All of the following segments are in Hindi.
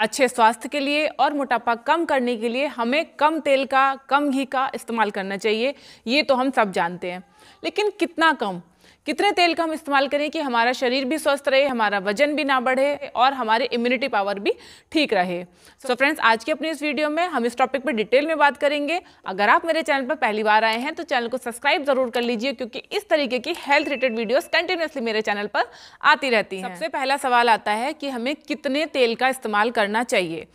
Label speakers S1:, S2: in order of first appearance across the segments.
S1: अच्छे स्वास्थ्य के लिए और मोटापा कम करने के लिए हमें कम तेल का कम घी का इस्तेमाल करना चाहिए ये तो हम सब जानते हैं लेकिन कितना कम कितने तेल का हम इस्तेमाल करें कि हमारा शरीर भी स्वस्थ रहे हमारा वजन भी ना बढ़े और हमारी इम्यूनिटी पावर भी ठीक रहे सो so फ्रेंड्स आज के अपने इस वीडियो में हम इस टॉपिक पर डिटेल में बात करेंगे अगर आप मेरे चैनल पर पहली बार आए हैं तो चैनल को सब्सक्राइब जरूर कर लीजिए क्योंकि इस तरीके की हेल्थ रिलेटेड वीडियोज कंटिन्यूसली मेरे चैनल पर आती रहती हैं सबसे पहला सवाल आता है कि हमें कितने तेल का इस्तेमाल करना चाहिए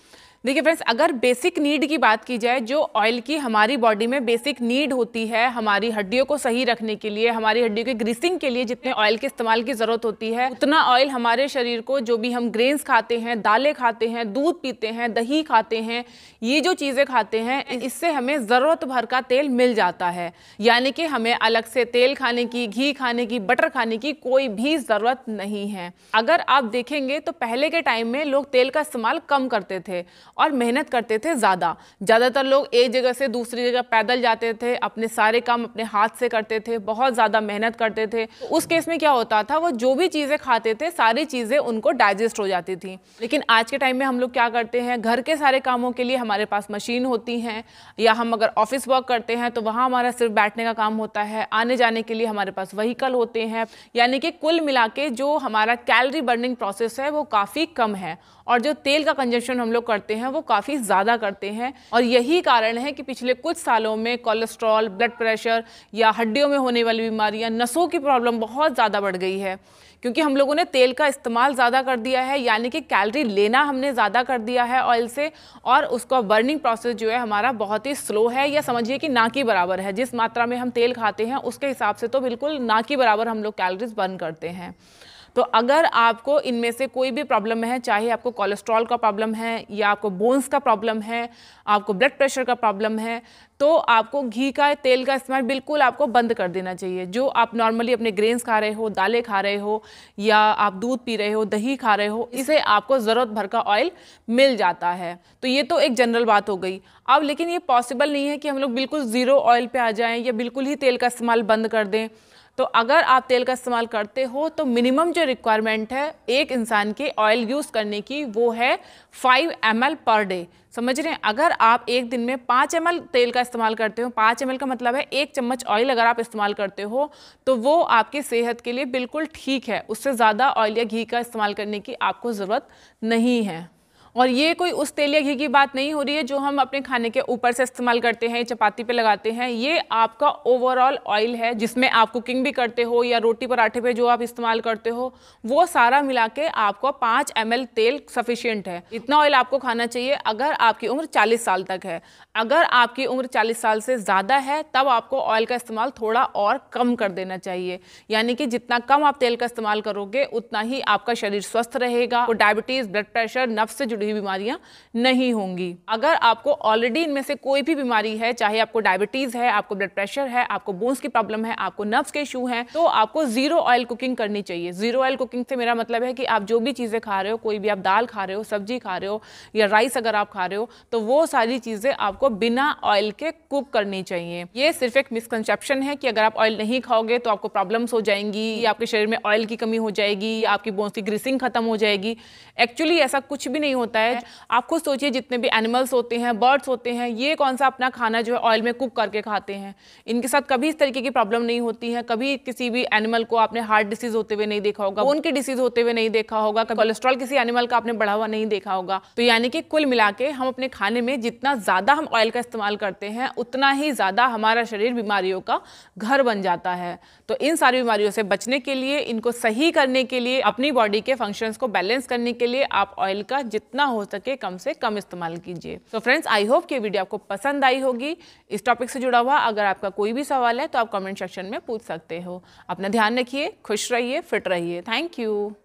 S1: देखिए फ्रेंड्स अगर बेसिक नीड की बात की जाए जो ऑयल की हमारी बॉडी में बेसिक नीड होती है हमारी हड्डियों को सही रखने के लिए हमारी हड्डियों की ग्रीसिंग के लिए जितने ऑयल के इस्तेमाल की ज़रूरत होती है उतना ऑयल हमारे शरीर को जो भी हम ग्रेन्स खाते हैं दालें खाते हैं दूध पीते हैं दही खाते हैं ये जो चीज़ें खाते हैं इससे हमें ज़रूरत भर का तेल मिल जाता है यानी कि हमें अलग से तेल खाने की घी खाने की बटर खाने की कोई भी ज़रूरत नहीं है अगर आप देखेंगे तो पहले के टाइम में लोग तेल का इस्तेमाल कम करते थे और मेहनत करते थे ज़्यादा ज़्यादातर लोग एक जगह से दूसरी जगह पैदल जाते थे अपने सारे काम अपने हाथ से करते थे बहुत ज़्यादा मेहनत करते थे उस केस में क्या होता था वो जो भी चीज़ें खाते थे सारी चीज़ें उनको डाइजेस्ट हो जाती थी लेकिन आज के टाइम में हम लोग क्या करते हैं घर के सारे कामों के लिए हमारे पास मशीन होती हैं या हम अगर ऑफिस वर्क करते हैं तो वहाँ हमारा सिर्फ बैठने का काम होता है आने जाने के लिए हमारे पास वहीकल होते हैं यानी कि कुल मिला के जो हमारा कैलरी बर्निंग प्रोसेस है वो काफ़ी कम है और जो तेल का कंजेशन हम लोग करते हैं हैं वो काफ़ी ज़्यादा करते हैं और यही कारण है कि पिछले कुछ सालों में कोलेस्ट्रॉल ब्लड प्रेशर या हड्डियों में होने वाली बीमारियां नसों की प्रॉब्लम बहुत ज़्यादा बढ़ गई है क्योंकि हम लोगों ने तेल का इस्तेमाल ज़्यादा कर दिया है यानी कि कैलरी लेना हमने ज़्यादा कर दिया है ऑयल से और उसका बर्निंग प्रोसेस जो है हमारा बहुत ही स्लो है या समझिए कि ना के बराबर है जिस मात्रा में हम तेल खाते हैं उसके हिसाब से तो बिल्कुल ना के बराबर हम लोग कैलरीज बर्न करते हैं तो अगर आपको इनमें से कोई भी प्रॉब्लम है चाहे आपको कोलेस्ट्रॉल का प्रॉब्लम है या आपको बोन्स का प्रॉब्लम है आपको ब्लड प्रेशर का प्रॉब्लम है तो आपको घी का तेल का इस्तेमाल बिल्कुल आपको बंद कर देना चाहिए जो आप नॉर्मली अपने ग्रेन्स खा रहे हो दालें खा रहे हो या आप दूध पी रहे हो दही खा रहे हो इसे आपको ज़रूरत भर का ऑयल मिल जाता है तो ये तो एक जनरल बात हो गई अब लेकिन ये पॉसिबल नहीं है कि हम लोग बिल्कुल ज़ीरो ऑयल पे आ जाएं या बिल्कुल ही तेल का इस्तेमाल बंद कर दें तो अगर आप तेल का इस्तेमाल करते हो तो मिनिमम जो रिक्वायरमेंट है एक इंसान के ऑयल यूज़ करने की वो है 5 एम पर डे समझ रहे हैं अगर आप एक दिन में 5 एम तेल का इस्तेमाल करते हो 5 एम का मतलब है एक चम्मच ऑयल अगर आप इस्तेमाल करते हो तो वो आपकी सेहत के लिए बिल्कुल ठीक है उससे ज़्यादा ऑयल या घी का इस्तेमाल करने की आपको ज़रूरत नहीं है और ये कोई उस तेलिया घी की बात नहीं हो रही है जो हम अपने खाने के ऊपर से इस्तेमाल करते हैं चपाती पे लगाते हैं ये आपका ओवरऑल ऑयल है जिसमें आप कुकिंग भी करते हो या रोटी पराठे पे जो आप इस्तेमाल करते हो वो सारा मिला के आपको पाँच एम तेल सफिशियंट है इतना ऑयल आपको खाना चाहिए अगर आपकी उम्र चालीस साल तक है अगर आपकी उम्र चालीस साल से ज़्यादा है तब आपको ऑयल का इस्तेमाल थोड़ा और कम कर देना चाहिए यानी कि जितना कम आप तेल का इस्तेमाल करोगे उतना ही आपका शरीर स्वस्थ रहेगा और डायबिटीज़ ब्लड प्रेशर नफ से जुड़ी भी बीमारियां नहीं होंगी अगर आपको ऑलरेडी इनमें से कोई भी बीमारी है चाहे आपको डायबिटीज़ है आपको ब्लड प्रेशर है आपको बोन्स की प्रॉब्लम है आपको नर्व्स के इशू है तो आपको ज़ीरो ऑयल कुकिंग करनी चाहिए ज़ीरो ऑयल कुकिंग से मेरा मतलब है कि आप जो भी चीज़ें खा रहे हो कोई भी आप दाल खा रहे हो सब्जी खा रहे हो या राइस अगर आप खा रहे हो तो वो सारी चीज़ें आपको बिना ऑयल के कुक करनी चाहिए ये सिर्फ एक मिसकनसेप्शन है कि अगर आप ऑयल नहीं खाओगे तो आपको प्रॉब्लम्स हो जाएंगी या आपके शरीर में ऑयल की कमी हो जाएगी आपकी बोन्स की ग्रीसिंग खत्म हो जाएगी एक्चुअली ऐसा कुछ भी नहीं होता होता है आप खुद सोचिए जितने भी एनिमल्स होते हैं बर्ड्स होते हैं ये कौन सा अपना खाना जो है ऑयल में कुक करके खाते हैं इनके साथ कभी इस तरीके की प्रॉब्लम नहीं होती है कभी किसी भी एनिमल को आपने हार्ट डिसीज होते हुए नहीं देखा होगा उनकी डिसीज होते हुए नहीं देखा होगा कोलेस्ट्रॉल किसी एनिमल का आपने बढ़ा हुआ नहीं देखा होगा तो यानी कि कुल मिला के हम अपने खाने में जितना ज़्यादा हम ऑयल का इस्तेमाल करते हैं उतना ही ज़्यादा हमारा शरीर बीमारियों का घर बन जाता है तो इन सारी बीमारियों से बचने के लिए इनको सही करने के लिए अपनी बॉडी के फंक्शंस को बैलेंस करने के लिए आप ऑयल का जितना जितना हो सके कम से कम इस्तेमाल कीजिए तो फ्रेंड्स आई होप ये वीडियो आपको पसंद आई होगी इस टॉपिक से जुड़ा हुआ अगर आपका कोई भी सवाल है तो आप कमेंट सेक्शन में पूछ सकते हो अपना ध्यान रखिए खुश रहिए फिट रहिए थैंक यू